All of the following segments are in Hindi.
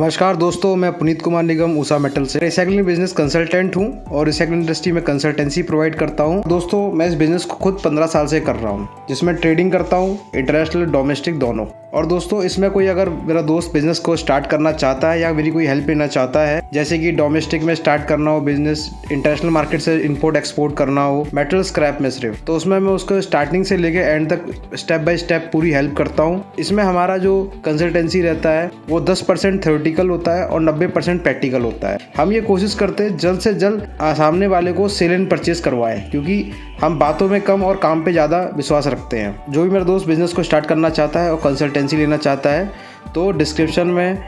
नमस्कार दोस्तों मैं पुनीत कुमार निगम उषा मेटल से रिसाइकलिंग बिजनेस कंसल्टेंट हूं और रिसाइकलिंग इंडस्ट्री में कंसल्टेंसी प्रोवाइड करता हूं दोस्तों मैं इस बिजनेस को खुद 15 साल से कर रहा हूं जिसमें ट्रेडिंग करता हूं इंटरनेशनल डोमेस्टिक दोनों और दोस्तों इसमें कोई अगर मेरा दोस्त बिजनेस को स्टार्ट करना चाहता है या मेरी कोई हेल्प लेना चाहता है जैसे कि डोमेस्टिक में स्टार्ट करना हो बिजनेस इंटरनेशनल मार्केट से इंपोर्ट एक्सपोर्ट करना हो मेटल स्क्रैप में सिर्फ तो उसमें मैं उसको स्टार्टिंग से लेके एंड तक स्टेप बाय स्टेप पूरी हेल्प करता हूँ इसमें हमारा जो कंसल्टेंसी रहता है वो दस परसेंट होता है और नब्बे परसेंट प्रैक्टिकल होता है हम ये कोशिश करते हैं जल्द से जल्द सामने वाले को सेल एंड परचेज करवाएं क्योंकि हम बातों में कम और काम पे ज़्यादा विश्वास रखते हैं जो भी मेरा दोस्त बिज़नेस को स्टार्ट करना चाहता है और कंसल्टेंसी लेना चाहता है तो डिस्क्रिप्शन में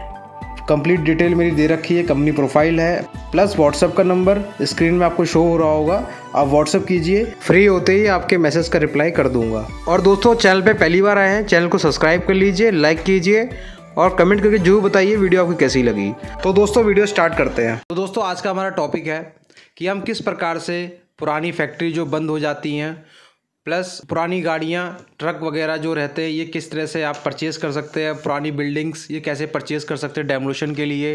कंप्लीट डिटेल मेरी दे रखी है कंपनी प्रोफाइल है प्लस व्हाट्सअप का नंबर स्क्रीन में आपको शो हो रहा होगा आप व्हाट्सअप कीजिए फ्री होते ही आपके मैसेज का रिप्लाई कर दूंगा और दोस्तों चैनल पे पहली बार आए हैं चैनल को सब्सक्राइब कर लीजिए लाइक कीजिए और कमेंट करके जरूर बताइए वीडियो आपको कैसी लगी तो दोस्तों वीडियो स्टार्ट करते हैं तो दोस्तों आज का हमारा टॉपिक है कि हम किस प्रकार से पुरानी फैक्ट्री जो बंद हो जाती हैं प्लस पुरानी गाड़ियाँ ट्रक वगैरह जो रहते हैं ये किस तरह से आप परचेज़ कर सकते हैं पुरानी बिल्डिंग्स ये कैसे परचेज़ कर सकते हैं डेमोलिशन के लिए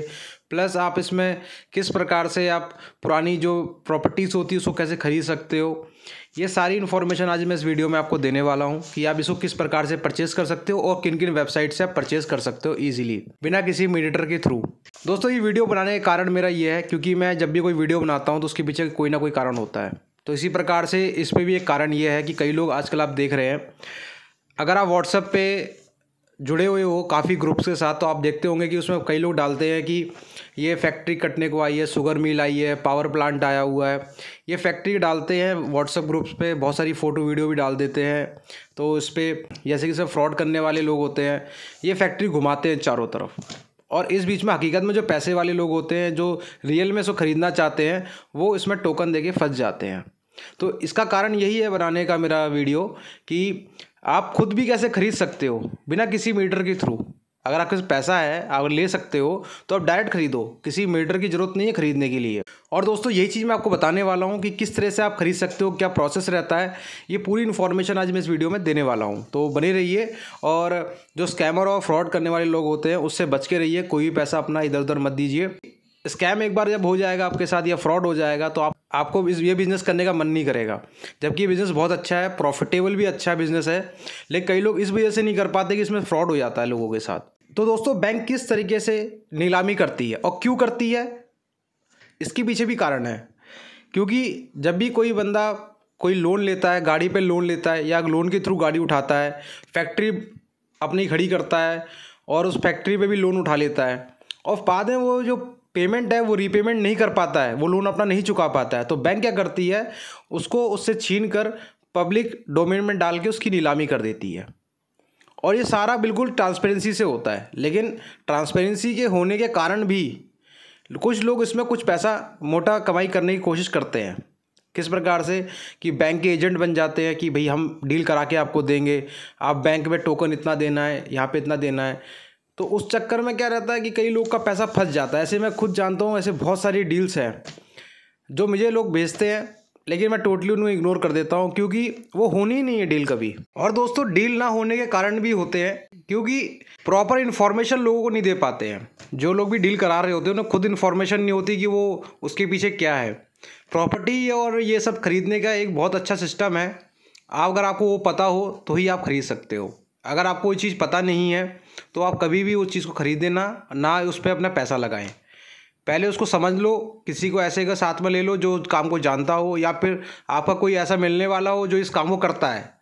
प्लस आप इसमें किस प्रकार से आप पुरानी जो प्रॉपर्टीज़ होती है उसको कैसे ख़रीद सकते हो ये सारी इन्फॉर्मेशन आज मैं इस वीडियो में आपको देने वाला हूँ कि आप इसको किस प्रकार से परचेस कर सकते हो और किन किन वेबसाइट से आप परचेज़ कर सकते हो ईजिली बिना किसी मीडिएटर के थ्रू दोस्तों ये वीडियो बनाने का कारण मेरा ये है क्योंकि मैं जब भी कोई वीडियो बनाता हूँ तो उसके पीछे कोई ना कोई कारण होता है तो इसी प्रकार से इस पर भी एक कारण ये है कि कई लोग आजकल आप देख रहे हैं अगर आप व्हाट्सएप पे जुड़े हुए हो काफ़ी ग्रुप्स के साथ तो आप देखते होंगे कि उसमें कई लोग डालते हैं कि ये फैक्ट्री कटने को आई है शुगर मिल आई है पावर प्लांट आया हुआ है ये फैक्ट्री डालते हैं व्हाट्सअप ग्रुप्स पे बहुत सारी फ़ोटो वीडियो भी डाल देते हैं तो उस पर जैसे कि सब फ्रॉड करने वाले लोग होते हैं ये फैक्ट्री घुमाते हैं चारों तरफ और इस बीच में हकीकत में जो पैसे वाले लोग होते हैं जो रियल में इसको ख़रीदना चाहते हैं वो इसमें टोकन दे के फंस जाते हैं तो इसका कारण यही है बनाने का मेरा वीडियो कि आप खुद भी कैसे खरीद सकते हो बिना किसी मीटर के थ्रू अगर आपके पास पैसा है अगर ले सकते हो तो आप डायरेक्ट खरीदो किसी मीटर की ज़रूरत नहीं है खरीदने के लिए और दोस्तों यही चीज़ मैं आपको बताने वाला हूँ कि किस तरह से आप खरीद सकते हो क्या प्रोसेस रहता है ये पूरी इन्फॉर्मेशन आज मैं इस वीडियो में देने वाला हूँ तो बने रहिए और जो स्कैमर और फ्रॉड करने वाले लोग होते हैं उससे बच के रहिए कोई भी पैसा अपना इधर उधर मत दीजिए स्कैम एक बार जब हो जाएगा आपके साथ या फ्रॉड हो जाएगा तो आप आपको इस ये बिज़नेस करने का मन नहीं करेगा जबकि ये बिज़नेस बहुत अच्छा है प्रॉफिटेबल भी अच्छा बिज़नेस है लेकिन कई लोग इस वजह से नहीं कर पाते कि इसमें फ्रॉड हो जाता है लोगों के साथ तो दोस्तों बैंक किस तरीके से नीलामी करती है और क्यों करती है इसके पीछे भी कारण है क्योंकि जब भी कोई बंदा कोई लोन लेता है गाड़ी पे लोन लेता है या लोन के थ्रू गाड़ी उठाता है फैक्ट्री अपनी खड़ी करता है और उस फैक्ट्री पे भी लोन उठा लेता है और बाद में वो जो पेमेंट है वो रीपेमेंट नहीं कर पाता है वो लोन अपना नहीं चुका पाता है तो बैंक क्या करती है उसको उससे छीन कर पब्लिक डोमेन में डाल के उसकी नीलामी कर देती है और ये सारा बिल्कुल ट्रांसपेरेंसी से होता है लेकिन ट्रांसपेरेंसी के होने के कारण भी कुछ लोग इसमें कुछ पैसा मोटा कमाई करने की कोशिश करते हैं किस प्रकार से कि बैंक के एजेंट बन जाते हैं कि भाई हम डील करा के आपको देंगे आप बैंक में टोकन इतना देना है यहाँ पे इतना देना है तो उस चक्कर में क्या रहता है कि कई लोग का पैसा फंस जाता है ऐसे मैं खुद जानता हूँ ऐसे बहुत सारी डील्स हैं जो मुझे लोग भेजते हैं लेकिन मैं टोटली उन्हें इग्नोर कर देता हूँ क्योंकि वो होनी ही नहीं है डील कभी और दोस्तों डील ना होने के कारण भी होते हैं क्योंकि प्रॉपर इन्फॉर्मेशन लोगों को नहीं दे पाते हैं जो लोग भी डील करा रहे होते हैं उन्हें खुद इन्फॉर्मेशन नहीं होती कि वो उसके पीछे क्या है प्रॉपर्टी और ये सब खरीदने का एक बहुत अच्छा सिस्टम है आप अगर आपको वो पता हो तो ही आप खरीद सकते हो अगर आपको ये चीज़ पता नहीं है तो आप कभी भी उस चीज़ को ख़रीदें ना ना उस पर अपना पैसा लगाएं पहले उसको समझ लो किसी को ऐसे का साथ में ले लो जो काम को जानता हो या फिर आपका कोई ऐसा मिलने वाला हो जो इस काम को करता है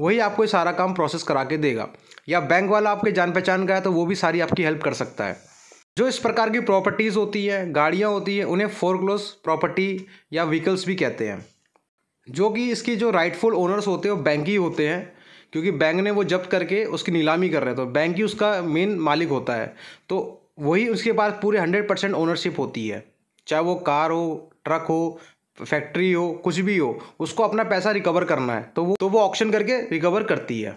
वही आपको सारा काम प्रोसेस करा के देगा या बैंक वाला आपके जान पहचान का है तो वो भी सारी आपकी हेल्प कर सकता है जो इस प्रकार की प्रॉपर्टीज़ होती हैं गाड़ियाँ होती हैं उन्हें फोर क्लोज प्रॉपर्टी या व्हीकल्स भी कहते हैं जो कि इसकी जो राइटफुल ओनर्स होते हैं वो बैंक ही होते हैं क्योंकि बैंक ने वो जब्त करके उसकी नीलामी कर रहे थे तो बैंक ही उसका मेन मालिक होता है तो वही उसके पास पूरे हंड्रेड परसेंट ओनरशिप होती है चाहे वो कार हो ट्रक हो फैक्ट्री हो कुछ भी हो उसको अपना पैसा रिकवर करना है तो वो तो वो ऑप्शन करके रिकवर करती है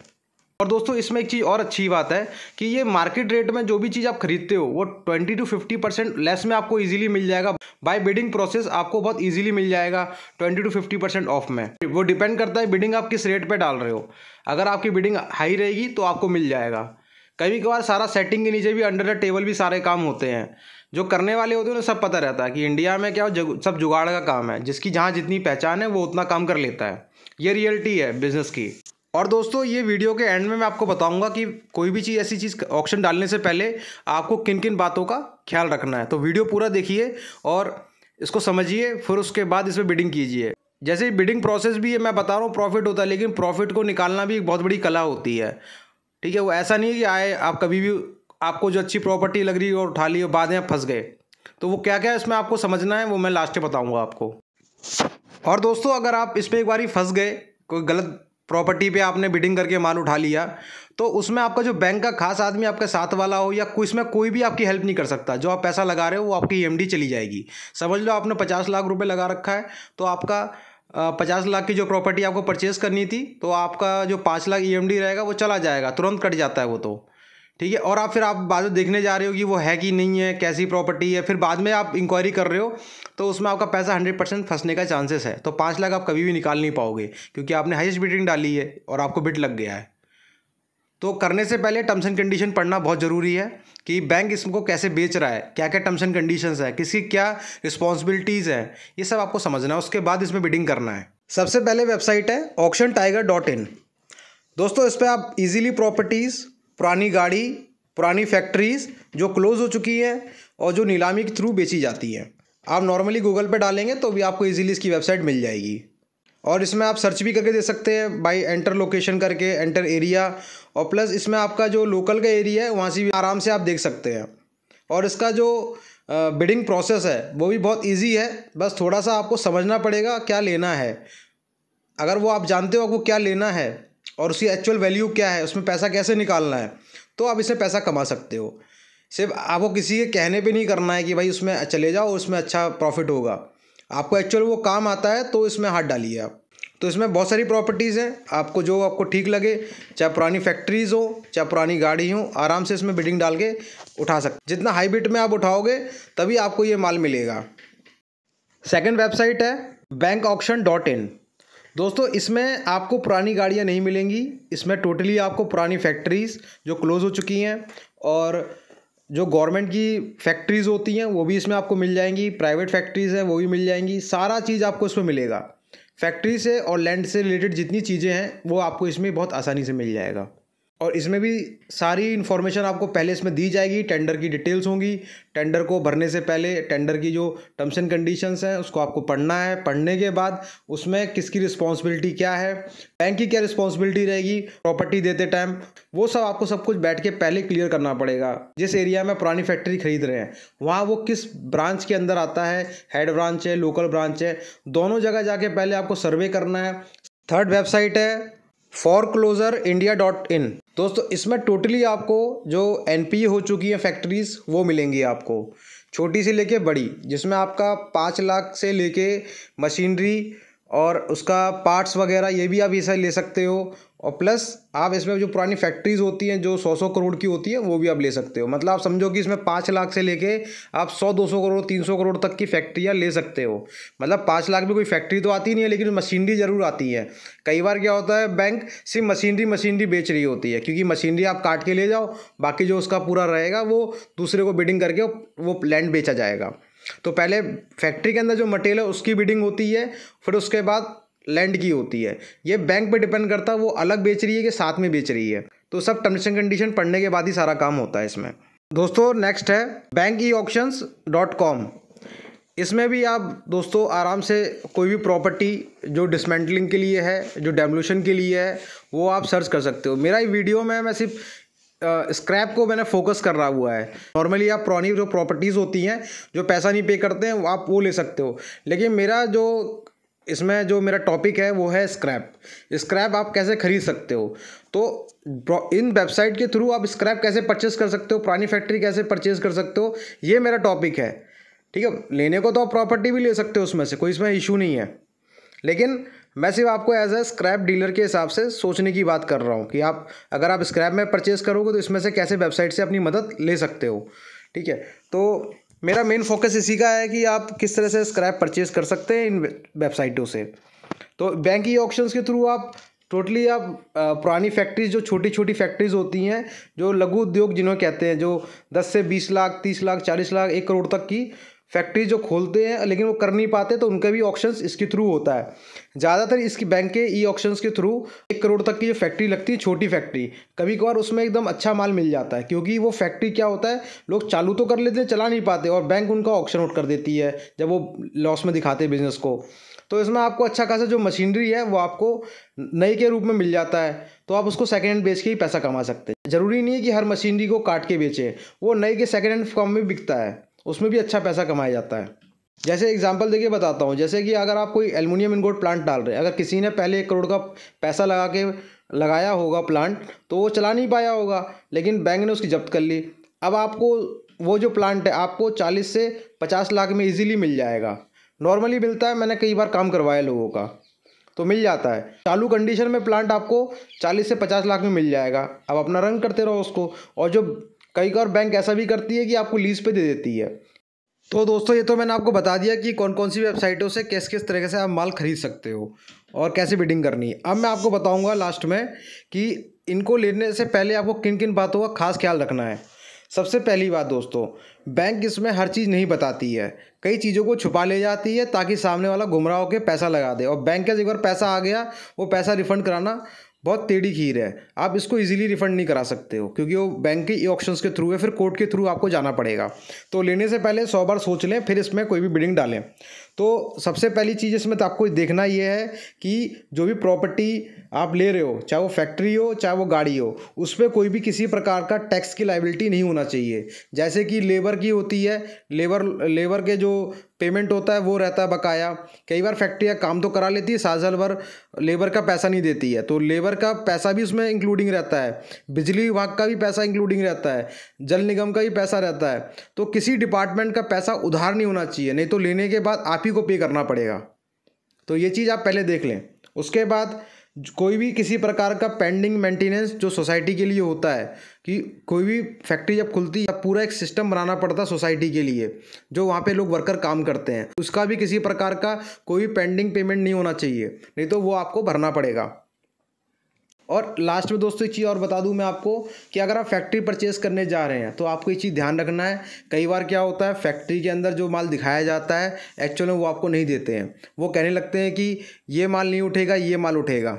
और दोस्तों इसमें एक चीज़ और अच्छी बात है कि ये मार्केट रेट में जो भी चीज़ आप खरीदते हो वो 20 टू 50 परसेंट लेस में आपको इजीली मिल जाएगा बाय बिडिंग प्रोसेस आपको बहुत इजीली मिल जाएगा 20 टू 50 परसेंट ऑफ में वो डिपेंड करता है बिडिंग आप किस रेट पे डाल रहे हो अगर आपकी बिडिंग हाई रहेगी तो आपको मिल जाएगा कभी कभार सारा सेटिंग के नीचे भी अंडर द टेबल भी सारे काम होते हैं जो करने वाले होते हैं उन्हें सब पता रहता है कि इंडिया में क्या सब जुगाड़ का काम है जिसकी जहाँ जितनी पहचान है वो उतना काम कर लेता है ये रियलिटी है बिजनेस की और दोस्तों ये वीडियो के एंड में मैं आपको बताऊंगा कि कोई भी चीज़ ऐसी चीज़ ऑप्शन डालने से पहले आपको किन किन बातों का ख्याल रखना है तो वीडियो पूरा देखिए और इसको समझिए फिर उसके बाद इसमें बिडिंग कीजिए जैसे बिडिंग प्रोसेस भी है मैं बता रहा हूँ प्रॉफिट होता है लेकिन प्रॉफिट को निकालना भी एक बहुत बड़ी कला होती है ठीक है वो ऐसा नहीं है कि आए आप कभी भी आपको जो अच्छी प्रॉपर्टी लग रही है और उठा ली और बाद में फंस गए तो वो क्या क्या है इसमें आपको समझना है वो मैं लास्ट में बताऊँगा आपको और दोस्तों अगर आप इसमें एक बार फंस गए कोई गलत प्रॉपर्टी पे आपने बिडिंग करके माल उठा लिया तो उसमें आपका जो बैंक का खास आदमी आपके साथ वाला हो या इसमें कोई भी आपकी हेल्प नहीं कर सकता जो आप पैसा लगा रहे हो वो आपकी ई चली जाएगी समझ लो आपने पचास लाख रुपये लगा रखा है तो आपका पचास लाख की जो प्रॉपर्टी आपको परचेज़ करनी थी तो आपका जो पाँच लाख ई e रहेगा वो चला जाएगा तुरंत कट जाता है वो तो ठीक है और आप फिर आप बाद में देखने जा रहे हो कि वो है कि नहीं है कैसी प्रॉपर्टी है फिर बाद में आप इंक्वायरी कर रहे हो तो उसमें आपका पैसा हंड्रेड परसेंट फंसने का चांसेस है तो पाँच लाख आप कभी भी निकाल नहीं पाओगे क्योंकि आपने हाइस्ट बिटिंग डाली है और आपको बिट लग गया है तो करने से पहले टर्म्स एंड कंडीशन पढ़ना बहुत ज़रूरी है कि बैंक इसको कैसे बेच रहा है क्या क्या टर्म्स एंड कंडीशंस है किसकी क्या रिस्पॉन्सिबिलिटीज़ हैं ये सब आपको समझना है उसके बाद इसमें बिडिंग करना है सबसे पहले वेबसाइट है ऑक्शन टाइगर डॉट इन दोस्तों इस पर आप इजीली प्रॉपर्टीज़ पुरानी गाड़ी पुरानी फैक्ट्रीज़ जो क्लोज़ हो चुकी हैं और जो नीलामी के थ्रू बेची जाती हैं आप नॉर्मली गूगल पे डालेंगे तो भी आपको इजीली इसकी वेबसाइट मिल जाएगी और इसमें आप सर्च भी करके दे सकते हैं बाई एंटर लोकेशन करके एंटर एरिया और प्लस इसमें आपका जो लोकल का एरिया है वहाँ से भी आराम से आप देख सकते हैं और इसका जो बिडिंग प्रोसेस है वो भी बहुत ईजी है बस थोड़ा सा आपको समझना पड़ेगा क्या लेना है अगर वो आप जानते हो आपको क्या लेना है और उसकी एक्चुअल वैल्यू क्या है उसमें पैसा कैसे निकालना है तो आप इसे पैसा कमा सकते हो सिर्फ आपको किसी के कहने पे नहीं करना है कि भाई उसमें चले जाओ उसमें अच्छा प्रॉफिट होगा आपको एक्चुअल वो काम आता है तो इसमें हाथ डालिए आप तो इसमें बहुत सारी प्रॉपर्टीज़ हैं आपको जो आपको ठीक लगे चाहे पुरानी फैक्ट्रीज़ हो चाहे पुरानी गाड़ी हो आराम से इसमें बिडिंग डाल के उठा सकते जितना हाई बिट में आप उठाओगे तभी आपको ये माल मिलेगा सेकेंड वेबसाइट है बैंक ऑप्शन डॉट इन दोस्तों इसमें आपको पुरानी गाड़ियाँ नहीं मिलेंगी इसमें टोटली आपको पुरानी फैक्ट्रीज़ जो क्लोज़ हो चुकी हैं और जो गवर्नमेंट की फैक्ट्रीज़ होती हैं वो भी इसमें आपको मिल जाएंगी प्राइवेट फैक्ट्रीज़ हैं वो भी मिल जाएंगी सारा चीज़ आपको इसमें मिलेगा फैक्ट्री से और लैंड से रिलेटेड जितनी चीज़ें हैं वो आपको इसमें बहुत आसानी से मिल जाएगा और इसमें भी सारी इन्फॉर्मेशन आपको पहले इसमें दी जाएगी टेंडर की डिटेल्स होंगी टेंडर को भरने से पहले टेंडर की जो टर्म्स एंड कंडीशंस हैं उसको आपको पढ़ना है पढ़ने के बाद उसमें किसकी रिस्पॉन्सिबिलिटी क्या है बैंक की क्या रिस्पॉन्सिबिलिटी रहेगी प्रॉपर्टी देते टाइम वो सब आपको सब कुछ बैठ के पहले क्लियर करना पड़ेगा जिस एरिया में पुरानी फैक्ट्री खरीद रहे हैं वहाँ वो किस ब्रांच के अंदर आता है हेड ब्रांच है लोकल ब्रांच है दोनों जगह जाके पहले आपको सर्वे करना है थर्ड वेबसाइट है for closure India dot in दोस्तों इसमें टोटली आपको जो एन e हो चुकी है फैक्ट्रीज़ वो मिलेंगी आपको छोटी से लेके बड़ी जिसमें आपका पाँच लाख से लेके मशीनरी और उसका पार्ट्स वगैरह ये भी आप इसे ले सकते हो और प्लस आप इसमें जो पुरानी फैक्ट्रीज़ होती हैं जो सौ सौ करोड़ की होती है वो भी आप ले सकते हो मतलब आप समझो कि इसमें पाँच लाख से लेके आप सौ दो सौ करोड़ तीन सौ करोड़ तक की फैक्ट्रियाँ ले सकते हो मतलब पाँच लाख में कोई फैक्ट्री तो आती नहीं है लेकिन मशीनरी ज़रूर आती है कई बार क्या होता है बैंक सिर्फ मशीनरी मशीनरी बेच रही होती है क्योंकि मशीनरी आप काट के ले जाओ बाकी जो उसका पूरा रहेगा वो दूसरे को बिडिंग करके वो लैंड बेचा जाएगा तो पहले फैक्ट्री के अंदर जो मटेरियल है उसकी बिडिंग होती है फिर उसके बाद लैंड की होती है ये बैंक पे डिपेंड करता है वो अलग बेच रही है कि साथ में बेच रही है तो सब टर्म्स एंड कंडीशन पढ़ने के बाद ही सारा काम होता है इसमें दोस्तों नेक्स्ट है bank E options dot com इसमें भी आप दोस्तों आराम से कोई भी प्रॉपर्टी जो डिसमेंटलिंग के लिए है जो डेमोल्यूशन के लिए है वो आप सर्च कर सकते हो मेरा ये वीडियो में मैं सिर्फ स्क्रैप को मैंने फोकस कर रहा हुआ है नॉर्मली आप पुरानी जो प्रॉपर्टीज़ होती हैं जो पैसा नहीं पे करते हैं आप वो ले सकते हो लेकिन मेरा जो इसमें जो मेरा टॉपिक है वो है स्क्रैप स्क्रैप आप कैसे खरीद सकते हो तो इन वेबसाइट के थ्रू आप स्क्रैप कैसे परचेस कर सकते हो पुरानी फैक्ट्री कैसे परचेस कर सकते हो ये मेरा टॉपिक है ठीक है लेने को तो आप प्रॉपर्टी भी ले सकते हो उसमें से कोई इसमें इशू नहीं है लेकिन मैं सिर्फ आपको एज ए स्क्रैप डीलर के हिसाब से सोचने की बात कर रहा हूँ कि आप अगर आप स्क्रैप में परचेज करोगे तो इसमें से कैसे वेबसाइट से अपनी मदद ले सकते हो ठीक है तो मेरा मेन फोकस इसी का है कि आप किस तरह से स्क्रैप परचेज कर सकते हैं इन वेबसाइटों से तो बैंक ई ऑप्शंस के थ्रू आप टोटली आप पुरानी फैक्ट्रीज जो छोटी छोटी फैक्ट्रीज होती हैं जो लघु उद्योग जिन्होंने कहते हैं जो दस से बीस लाख तीस लाख चालीस लाख एक करोड़ तक की फैक्ट्री जो खोलते हैं लेकिन वो कर नहीं पाते तो उनका भी ऑप्शन इसके थ्रू होता है ज़्यादातर इसकी बैंक के ई ऑप्शन के थ्रू एक करोड़ तक की जो फैक्ट्री लगती है छोटी फैक्ट्री कभी कभार उसमें एकदम अच्छा माल मिल जाता है क्योंकि वो फैक्ट्री क्या होता है लोग चालू तो कर लेते हैं चला नहीं पाते और बैंक उनका ऑप्शन आउट कर देती है जब वो लॉस में दिखाते हैं बिजनेस को तो इसमें आपको अच्छा खासा जो मशीनरी है वो आपको नई के रूप में मिल जाता है तो आप उसको सेकेंड हैंड बेच के ही पैसा कमा सकते हैं ज़रूरी नहीं है कि हर मशीनरी को काट के बेचें वो नई के सेकेंड हैंड फॉर्म में बिकता है उसमें भी अच्छा पैसा कमाया जाता है जैसे एग्जांपल देखिए बताता हूँ जैसे कि अगर आप कोई एलमिनियम इनगोट प्लांट डाल रहे हैं अगर किसी ने पहले एक करोड़ का पैसा लगा के लगाया होगा प्लांट तो वो चला नहीं पाया होगा लेकिन बैंक ने उसकी जब्त कर ली अब आपको वो जो प्लांट है आपको चालीस से पचास लाख में ईजिली मिल जाएगा नॉर्मली मिलता है मैंने कई बार काम करवाया लोगों का तो मिल जाता है चालू कंडीशन में प्लांट आपको चालीस से पचास लाख में मिल जाएगा अब अपना रंग करते रहो उसको और जो कई बार बैंक ऐसा भी करती है कि आपको लीज पे दे देती है तो दोस्तों ये तो मैंने आपको बता दिया कि कौन कौन सी वेबसाइटों से किस किस तरीके से आप माल खरीद सकते हो और कैसे बिडिंग करनी है अब मैं आपको बताऊंगा लास्ट में कि इनको लेने से पहले आपको किन किन बातों का खास ख्याल रखना है सबसे पहली बात दोस्तों बैंक इसमें हर चीज़ नहीं बताती है कई चीज़ों को छुपा ले जाती है ताकि सामने वाला गुमराह होकर पैसा लगा दे और बैंक के बार पैसा आ गया वो पैसा रिफंड कराना बहुत टेढ़ी खीर है आप इसको इजीली रिफंड नहीं करा सकते हो क्योंकि वो बैंक के ई ऑप्शन के थ्रू है फिर कोर्ट के थ्रू आपको जाना पड़ेगा तो लेने से पहले सौ बार सोच लें फिर इसमें कोई भी बिडिंग डालें तो सबसे पहली चीज़ इसमें तो आपको देखना ये है कि जो भी प्रॉपर्टी आप ले रहे हो चाहे वो फैक्ट्री हो चाहे वो गाड़ी हो उस पर कोई भी किसी प्रकार का टैक्स की लाइबिलिटी नहीं होना चाहिए जैसे कि लेबर की होती है लेबर लेबर के जो पेमेंट होता है वो रहता है बकाया कई बार फैक्ट्रियाँ काम तो करा लेती है साल साल भर लेबर का पैसा नहीं देती है तो लेबर का पैसा भी उसमें इंक्लूडिंग रहता है बिजली विभाग का भी पैसा इंक्लूडिंग रहता है जल निगम का भी पैसा रहता है तो किसी डिपार्टमेंट का पैसा उधार नहीं होना चाहिए नहीं तो लेने के बाद आप ही को पे करना पड़ेगा तो ये चीज़ आप पहले देख लें उसके बाद कोई भी किसी प्रकार का पेंडिंग मेंटेनेंस जो सोसाइटी के लिए होता है कि कोई भी फैक्ट्री जब खुलती है पूरा एक सिस्टम बनाना पड़ता है सोसाइटी के लिए जो वहाँ पे लोग वर्कर काम करते हैं उसका भी किसी प्रकार का कोई पेंडिंग पेमेंट नहीं होना चाहिए नहीं तो वो आपको भरना पड़ेगा और लास्ट में दोस्तों एक चीज़ और बता दूं मैं आपको कि अगर आप फैक्ट्री परचेज करने जा रहे हैं तो आपको ये चीज़ ध्यान रखना है कई बार क्या होता है फैक्ट्री के अंदर जो माल दिखाया जाता है एक्चुअल में वो आपको नहीं देते हैं वो कहने लगते हैं कि ये माल नहीं उठेगा ये माल उठेगा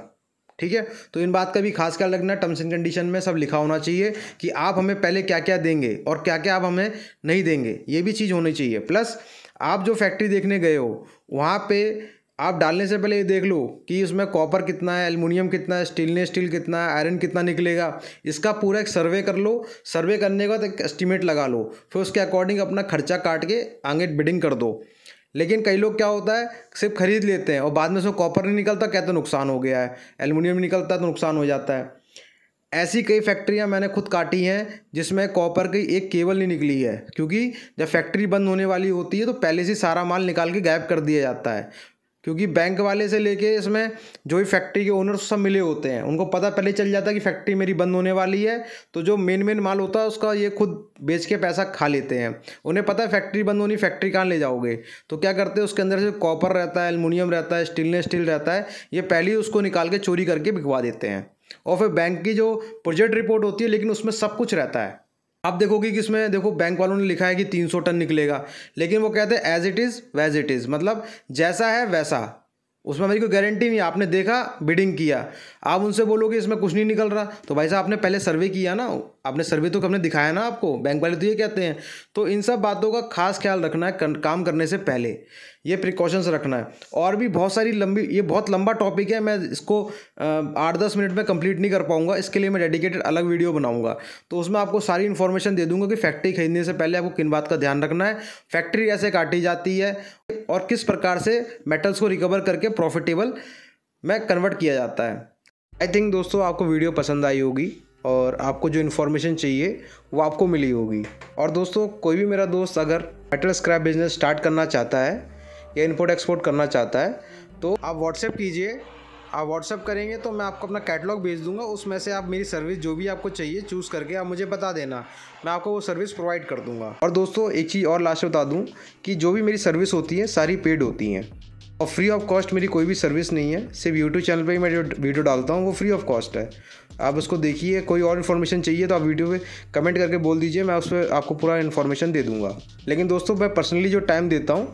ठीक है तो इन बात का भी खास ख्याल रखना टर्म्स एंड कंडीशन में सब लिखा होना चाहिए कि आप हमें पहले क्या क्या देंगे और क्या क्या आप हमें नहीं देंगे ये भी चीज़ होनी चाहिए प्लस आप जो फैक्ट्री देखने गए हो वहाँ पर आप डालने से पहले ये देख लो कि उसमें कॉपर कितना है एलमिनियम कितना है स्टेनलेस स्टील कितना है आयरन कितना निकलेगा इसका पूरा एक सर्वे कर लो सर्वे करने के बाद एक एस्टिमेट लगा लो फिर उसके अकॉर्डिंग अपना खर्चा काट के आगे बिडिंग कर दो लेकिन कई लोग क्या होता है सिर्फ खरीद लेते हैं और बाद में उसमें कॉपर नहीं निकलता कहते तो नुकसान हो गया है एलमिनियम निकलता है तो नुकसान हो जाता है ऐसी कई फैक्ट्रियाँ मैंने खुद काटी हैं जिसमें कॉपर की एक केबल नहीं निकली है क्योंकि जब फैक्ट्री बंद होने वाली होती है तो पहले से सारा माल निकाल के गायब कर दिया जाता है क्योंकि बैंक वाले से लेके इसमें जो भी फैक्ट्री के ओनर सब मिले होते हैं उनको पता पहले चल जाता है कि फैक्ट्री मेरी बंद होने वाली है तो जो मेन मेन माल होता है उसका ये खुद बेच के पैसा खा लेते हैं उन्हें पता है फैक्ट्री बंद होनी फैक्ट्री कहाँ ले जाओगे तो क्या करते हैं उसके अंदर से कॉपर रहता है एलमिनियम रहता है स्टेनलेस स्टील रहता है ये पहले ही उसको निकाल के चोरी करके बिकवा देते हैं और फिर बैंक की जो प्रोजेक्ट रिपोर्ट होती है लेकिन उसमें सब कुछ रहता है आप देखोगे कि इसमें देखो बैंक वालों ने लिखा है कि तीन सौ टन निकलेगा लेकिन वो कहते हैं as it is where it is मतलब जैसा है वैसा उसमें मेरी कोई गारंटी नहीं आपने देखा बिडिंग किया आप उनसे बोलोगे इसमें कुछ नहीं निकल रहा तो भाई साहब आपने पहले सर्वे किया ना आपने सर्वे तो हमने दिखाया ना आपको बैंक वाले तो ये कहते हैं तो इन सब बातों का खास ख्याल रखना है काम करने से पहले ये प्रिकॉशंस रखना है और भी बहुत सारी लंबी ये बहुत लंबा टॉपिक है मैं इसको आठ दस मिनट में कंप्लीट नहीं कर पाऊंगा इसके लिए मैं डेडिकेटेड अलग वीडियो बनाऊंगा तो उसमें आपको सारी इन्फॉर्मेशन दे दूंगा कि फैक्ट्री खरीदने से पहले आपको किन बात का ध्यान रखना है फैक्ट्री कैसे काटी जाती है और किस प्रकार से मेटल्स को रिकवर करके प्रॉफिटेबल में कन्वर्ट किया जाता है आई थिंक दोस्तों आपको वीडियो पसंद आई होगी और आपको जो इन्फॉर्मेशन चाहिए वो आपको मिली होगी और दोस्तों कोई भी मेरा दोस्त अगर मेटल स्क्रैप बिजनेस स्टार्ट करना चाहता है या इंपोर्ट एक्सपोर्ट करना चाहता है तो आप व्हाट्सएप कीजिए आप व्हाट्सअप करेंगे तो मैं आपको अपना कैटलॉग भेज दूंगा उसमें से आप मेरी सर्विस जो भी आपको चाहिए चूज़ करके आप मुझे बता देना मैं आपको वो सर्विस प्रोवाइड कर दूंगा और दोस्तों एक चीज़ और लास्ट बता दूं कि जो भी मेरी सर्विस होती है सारी पेड होती हैं और फ्री ऑफ कॉस्ट मेरी कोई भी सर्विस नहीं है सिर्फ यूट्यूब चैनल पर ही मैं जो वीडियो डालता हूँ वो फ्री ऑफ कॉस्ट है आप उसको देखिए कोई और इन्फॉर्मेशन चाहिए तो आप वीडियो पे कमेंट करके बोल दीजिए मैं उस पर आपको पूरा इन्फॉर्मेशन दे दूँगा लेकिन दोस्तों मैं पर्सनली जो टाइम देता हूँ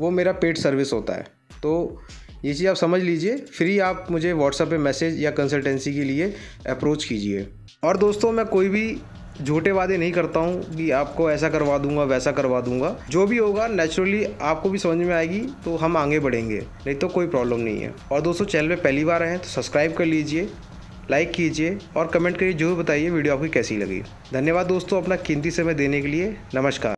वो मेरा पेड सर्विस होता है तो ये चीज़ आप समझ लीजिए फ्री आप मुझे व्हाट्सएप पे मैसेज या कंसल्टेंसी के लिए अप्रोच कीजिए और दोस्तों मैं कोई भी झूठे वादे नहीं करता हूँ कि आपको ऐसा करवा दूंगा वैसा करवा दूंगा जो भी होगा नेचुरली आपको भी समझ में आएगी तो हम आगे बढ़ेंगे नहीं तो कोई प्रॉब्लम नहीं है और दोस्तों चैनल पे पहली बार आए हैं तो सब्सक्राइब कर लीजिए लाइक कीजिए और कमेंट करिए जरूर बताइए वीडियो आपकी कैसी लगी धन्यवाद दोस्तों अपना कीमती समय देने के लिए नमस्कार